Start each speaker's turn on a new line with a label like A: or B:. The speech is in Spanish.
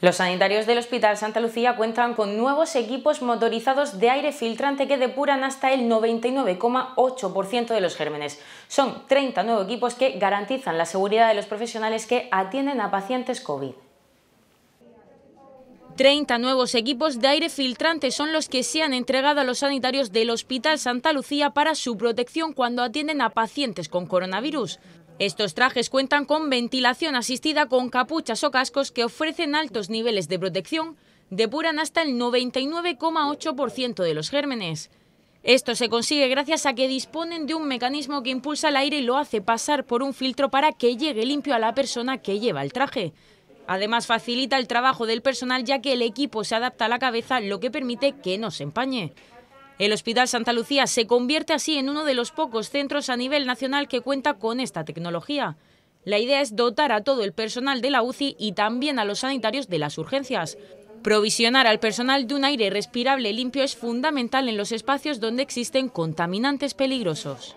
A: Los sanitarios del Hospital Santa Lucía cuentan con nuevos equipos motorizados de aire filtrante que depuran hasta el 99,8% de los gérmenes. Son 30 nuevos equipos que garantizan la seguridad de los profesionales que atienden a pacientes COVID. 30 nuevos equipos de aire filtrante son los que se han entregado a los sanitarios del Hospital Santa Lucía para su protección cuando atienden a pacientes con coronavirus. Estos trajes cuentan con ventilación asistida con capuchas o cascos que ofrecen altos niveles de protección, depuran hasta el 99,8% de los gérmenes. Esto se consigue gracias a que disponen de un mecanismo que impulsa el aire y lo hace pasar por un filtro para que llegue limpio a la persona que lleva el traje. Además, facilita el trabajo del personal ya que el equipo se adapta a la cabeza, lo que permite que no se empañe. El Hospital Santa Lucía se convierte así en uno de los pocos centros a nivel nacional que cuenta con esta tecnología. La idea es dotar a todo el personal de la UCI y también a los sanitarios de las urgencias. Provisionar al personal de un aire respirable limpio es fundamental en los espacios donde existen contaminantes peligrosos.